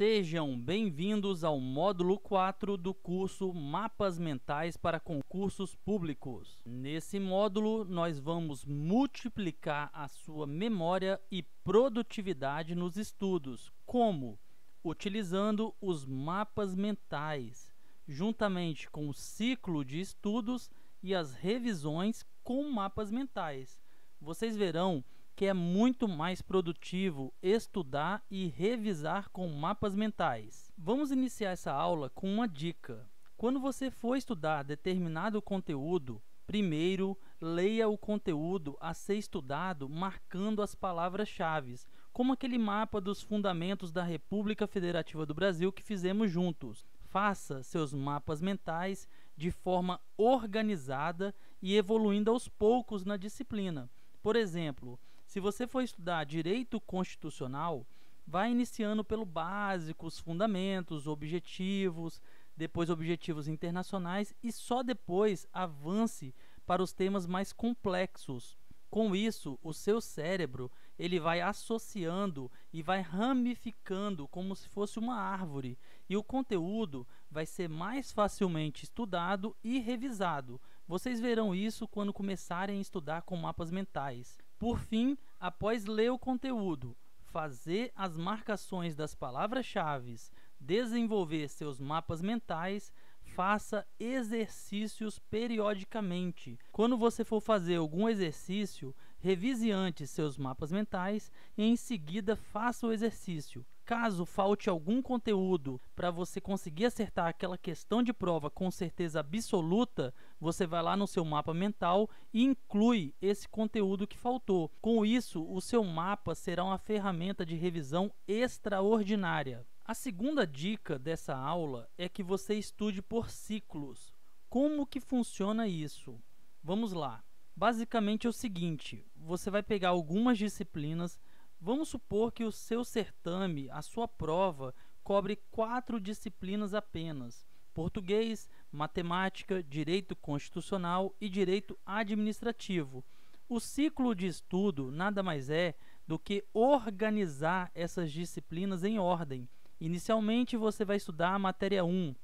Sejam bem-vindos ao módulo 4 do curso Mapas Mentais para Concursos Públicos. Nesse módulo, nós vamos multiplicar a sua memória e produtividade nos estudos. Como? Utilizando os mapas mentais, juntamente com o ciclo de estudos e as revisões com mapas mentais. Vocês verão que que é muito mais produtivo estudar e revisar com mapas mentais. Vamos iniciar essa aula com uma dica. Quando você for estudar determinado conteúdo, primeiro leia o conteúdo a ser estudado marcando as palavras-chave, como aquele mapa dos fundamentos da República Federativa do Brasil que fizemos juntos. Faça seus mapas mentais de forma organizada e evoluindo aos poucos na disciplina. Por exemplo, se você for estudar direito constitucional, vai iniciando pelo básico, os fundamentos, objetivos, depois objetivos internacionais e só depois avance para os temas mais complexos. Com isso, o seu cérebro ele vai associando e vai ramificando como se fosse uma árvore, e o conteúdo vai ser mais facilmente estudado e revisado. Vocês verão isso quando começarem a estudar com mapas mentais. Por fim, após ler o conteúdo, fazer as marcações das palavras-chave, desenvolver seus mapas mentais, faça exercícios periodicamente. Quando você for fazer algum exercício, revise antes seus mapas mentais e em seguida faça o exercício. Caso falte algum conteúdo para você conseguir acertar aquela questão de prova com certeza absoluta, você vai lá no seu mapa mental e inclui esse conteúdo que faltou. Com isso, o seu mapa será uma ferramenta de revisão extraordinária. A segunda dica dessa aula é que você estude por ciclos. Como que funciona isso? Vamos lá. Basicamente é o seguinte: você vai pegar algumas disciplinas Vamos supor que o seu certame, a sua prova, cobre quatro disciplinas apenas: português, matemática, direito constitucional e direito administrativo. O ciclo de estudo nada mais é do que organizar essas disciplinas em ordem. Inicialmente você vai estudar a matéria 1,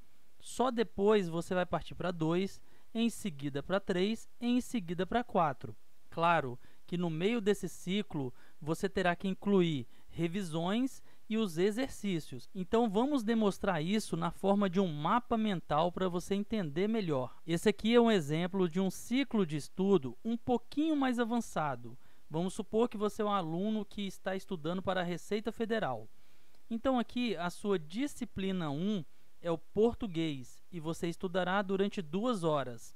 só depois você vai partir para 2, em seguida para 3, em seguida para 4. Claro que no meio desse ciclo você terá que incluir revisões e os exercícios. Então vamos demonstrar isso na forma de um mapa mental para você entender melhor. Esse aqui é um exemplo de um ciclo de estudo um pouquinho mais avançado. Vamos supor que você é um aluno que está estudando para a Receita Federal. Então aqui a sua disciplina 1 é o português e você estudará durante duas horas.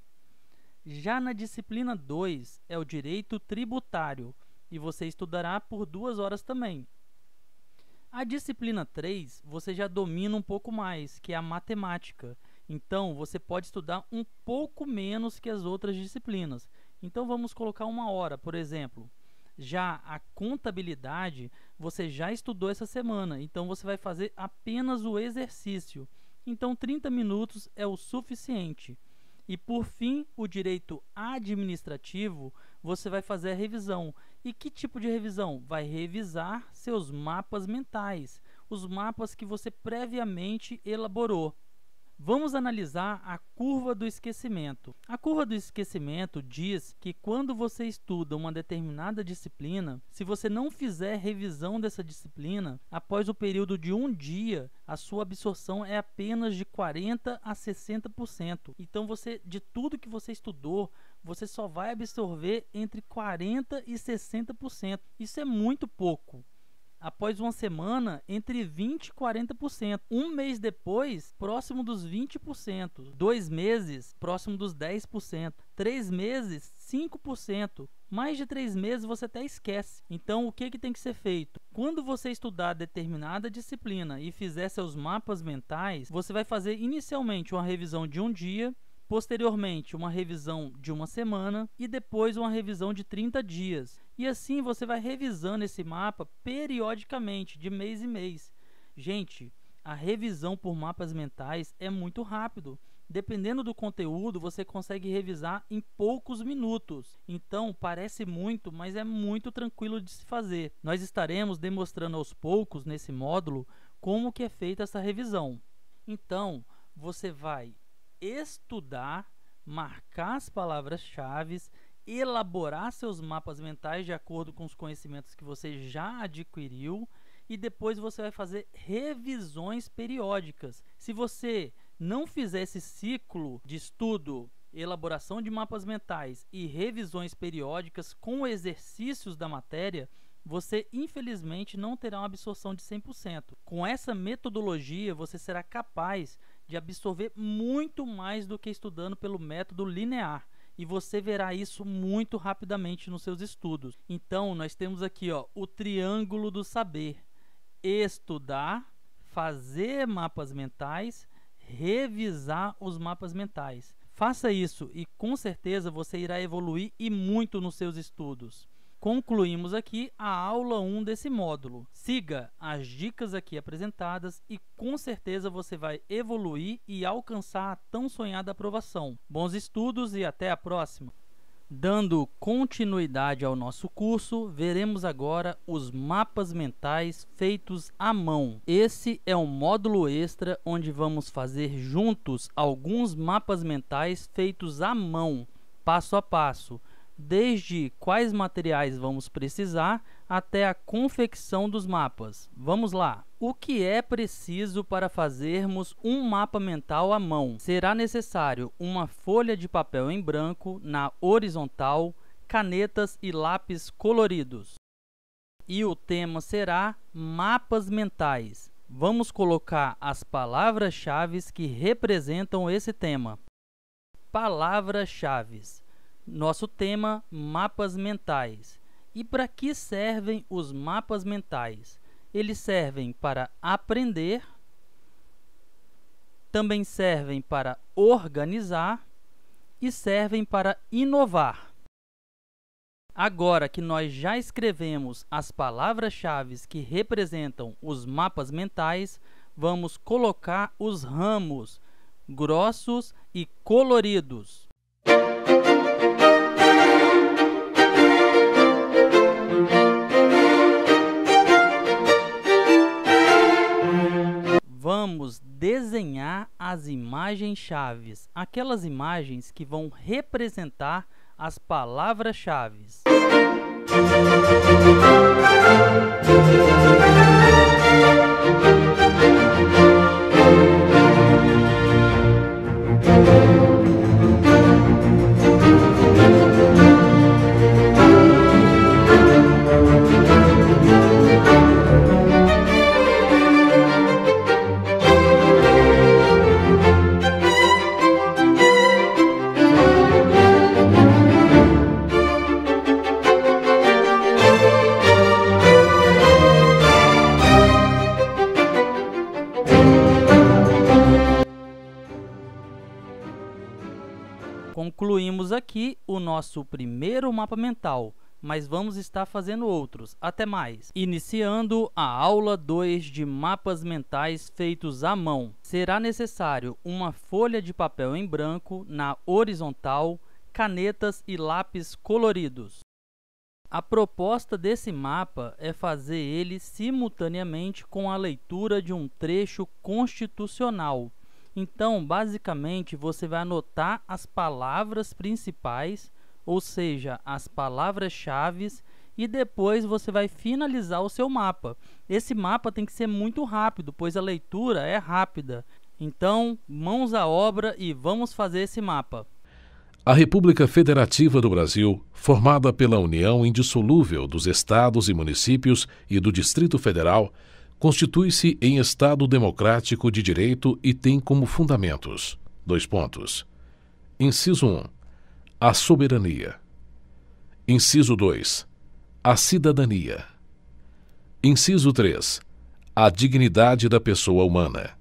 Já na disciplina 2 é o direito tributário e você estudará por duas horas também. A disciplina 3 você já domina um pouco mais, que é a matemática. Então você pode estudar um pouco menos que as outras disciplinas. Então vamos colocar uma hora, por exemplo. Já a contabilidade você já estudou essa semana, então você vai fazer apenas o exercício. Então 30 minutos é o suficiente. E por fim, o direito administrativo, você vai fazer a revisão. E que tipo de revisão? Vai revisar seus mapas mentais, os mapas que você previamente elaborou. Vamos analisar a curva do esquecimento. A curva do esquecimento diz que quando você estuda uma determinada disciplina, se você não fizer revisão dessa disciplina, após o período de um dia, a sua absorção é apenas de 40 a 60%. Então você de tudo que você estudou, você só vai absorver entre 40% e 60%. Isso é muito pouco. Após uma semana, entre 20% e 40%. Um mês depois, próximo dos 20%. Dois meses, próximo dos 10%. Três meses, 5%. Mais de três meses você até esquece. Então, o que, que tem que ser feito? Quando você estudar determinada disciplina e fizer seus mapas mentais, você vai fazer inicialmente uma revisão de um dia Posteriormente, uma revisão de uma semana e depois uma revisão de 30 dias. E assim você vai revisando esse mapa periodicamente, de mês em mês. Gente, a revisão por mapas mentais é muito rápido. Dependendo do conteúdo, você consegue revisar em poucos minutos. Então, parece muito, mas é muito tranquilo de se fazer. Nós estaremos demonstrando aos poucos nesse módulo como que é feita essa revisão. Então, você vai estudar, marcar as palavras-chave, elaborar seus mapas mentais de acordo com os conhecimentos que você já adquiriu e depois você vai fazer revisões periódicas. Se você não fizer esse ciclo de estudo, elaboração de mapas mentais e revisões periódicas com exercícios da matéria, você infelizmente não terá uma absorção de 100%. Com essa metodologia, você será capaz de absorver muito mais do que estudando pelo método linear. E você verá isso muito rapidamente nos seus estudos. Então, nós temos aqui ó, o triângulo do saber: estudar, fazer mapas mentais, revisar os mapas mentais. Faça isso e com certeza você irá evoluir e muito nos seus estudos. Concluímos aqui a aula 1 desse módulo. Siga as dicas aqui apresentadas e com certeza você vai evoluir e alcançar a tão sonhada aprovação. Bons estudos e até a próxima! Dando continuidade ao nosso curso, veremos agora os mapas mentais feitos à mão. Esse é um módulo extra onde vamos fazer juntos alguns mapas mentais feitos à mão, passo a passo desde quais materiais vamos precisar até a confecção dos mapas. Vamos lá! O que é preciso para fazermos um mapa mental à mão? Será necessário uma folha de papel em branco na horizontal, canetas e lápis coloridos. E o tema será mapas mentais. Vamos colocar as palavras-chave que representam esse tema. Palavras-chave nosso tema: mapas mentais. E para que servem os mapas mentais? Eles servem para aprender, também servem para organizar e servem para inovar. Agora que nós já escrevemos as palavras-chave que representam os mapas mentais, vamos colocar os ramos grossos e coloridos. imagens chaves, aquelas imagens que vão representar as palavras-chave. Concluímos aqui o nosso primeiro mapa mental, mas vamos estar fazendo outros. Até mais! Iniciando a aula 2 de mapas mentais feitos à mão. Será necessário uma folha de papel em branco na horizontal, canetas e lápis coloridos. A proposta desse mapa é fazer ele simultaneamente com a leitura de um trecho constitucional então, basicamente, você vai anotar as palavras principais, ou seja, as palavras-chave, e depois você vai finalizar o seu mapa. Esse mapa tem que ser muito rápido, pois a leitura é rápida. Então, mãos à obra e vamos fazer esse mapa. A República Federativa do Brasil, formada pela união indissolúvel dos estados e municípios e do Distrito Federal, constitui-se em estado democrático de direito e tem como fundamentos dois pontos inciso um a soberania inciso dois a cidadania inciso três a dignidade da pessoa humana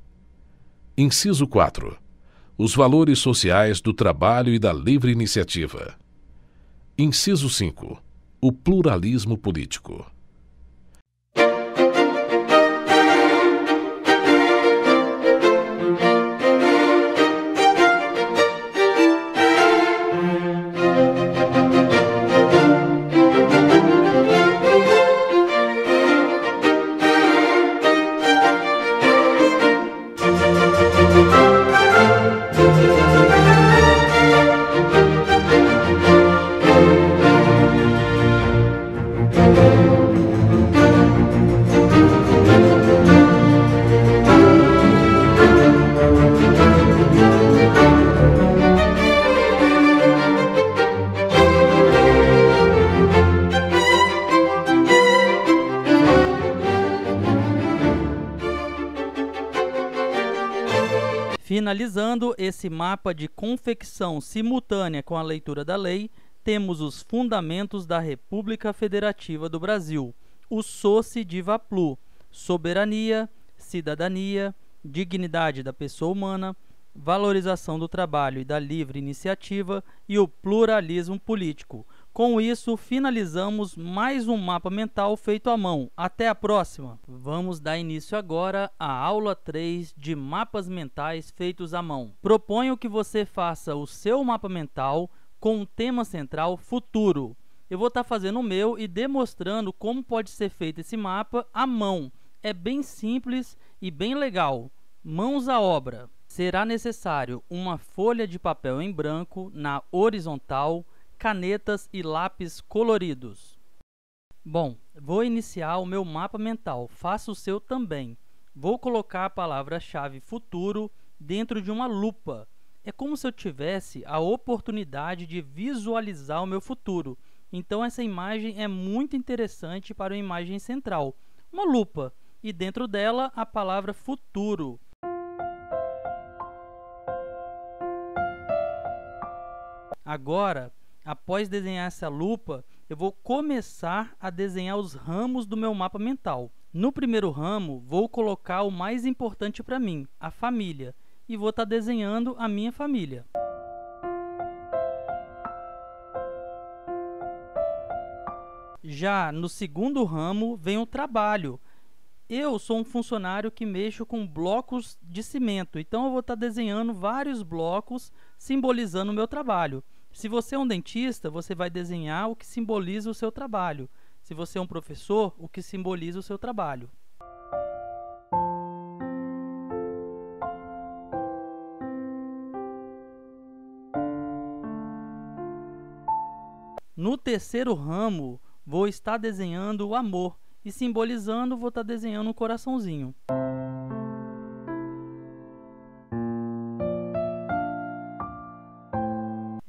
inciso quatro os valores sociais do trabalho e da livre iniciativa inciso cinco o pluralismo político Finalizando esse mapa de confecção simultânea com a leitura da lei, temos os fundamentos da República Federativa do Brasil, o Soci Diva Plu, soberania, cidadania, dignidade da pessoa humana, valorização do trabalho e da livre iniciativa e o pluralismo político, com isso, finalizamos mais um mapa mental feito à mão. Até a próxima! Vamos dar início agora à aula 3 de mapas mentais feitos à mão. Proponho que você faça o seu mapa mental com o tema central futuro. Eu vou estar tá fazendo o meu e demonstrando como pode ser feito esse mapa à mão. É bem simples e bem legal. Mãos à obra. Será necessário uma folha de papel em branco na horizontal canetas e lápis coloridos. Bom, vou iniciar o meu mapa mental, faça o seu também. Vou colocar a palavra-chave futuro dentro de uma lupa. É como se eu tivesse a oportunidade de visualizar o meu futuro. Então essa imagem é muito interessante para uma imagem central, uma lupa, e dentro dela a palavra futuro. Agora, Após desenhar essa lupa, eu vou começar a desenhar os ramos do meu mapa mental. No primeiro ramo, vou colocar o mais importante para mim, a família, e vou estar tá desenhando a minha família. Já no segundo ramo vem o trabalho. Eu sou um funcionário que mexo com blocos de cimento, então eu vou estar tá desenhando vários blocos simbolizando o meu trabalho. Se você é um dentista, você vai desenhar o que simboliza o seu trabalho. Se você é um professor, o que simboliza o seu trabalho. No terceiro ramo, vou estar desenhando o amor e simbolizando, vou estar desenhando um coraçãozinho.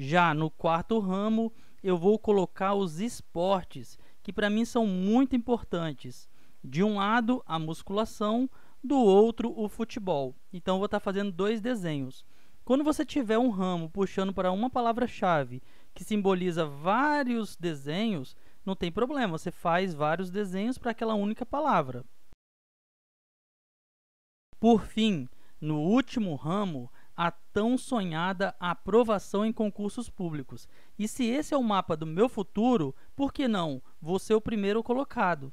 Já no quarto ramo, eu vou colocar os esportes, que para mim são muito importantes. De um lado, a musculação, do outro, o futebol. Então, vou estar tá fazendo dois desenhos. Quando você tiver um ramo puxando para uma palavra-chave que simboliza vários desenhos, não tem problema, você faz vários desenhos para aquela única palavra. Por fim, no último ramo, a tão sonhada aprovação em concursos públicos. E se esse é o mapa do meu futuro, por que não? Vou ser o primeiro colocado.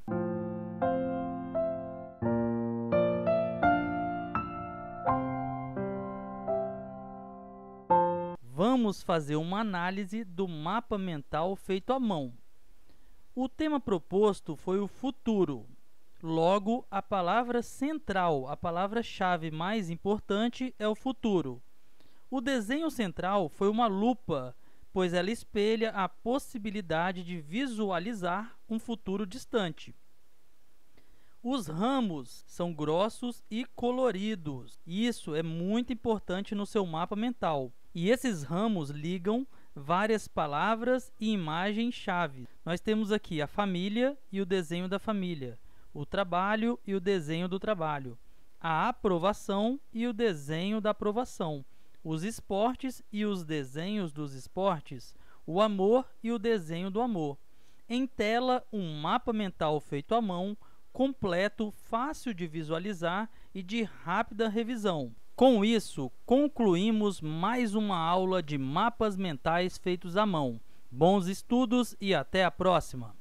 Vamos fazer uma análise do mapa mental feito à mão. O tema proposto foi o futuro, Logo, a palavra central, a palavra-chave mais importante é o futuro. O desenho central foi uma lupa, pois ela espelha a possibilidade de visualizar um futuro distante. Os ramos são grossos e coloridos. Isso é muito importante no seu mapa mental. E esses ramos ligam várias palavras e imagens-chave. Nós temos aqui a família e o desenho da família o trabalho e o desenho do trabalho, a aprovação e o desenho da aprovação, os esportes e os desenhos dos esportes, o amor e o desenho do amor. Em tela, um mapa mental feito à mão, completo, fácil de visualizar e de rápida revisão. Com isso, concluímos mais uma aula de mapas mentais feitos à mão. Bons estudos e até a próxima!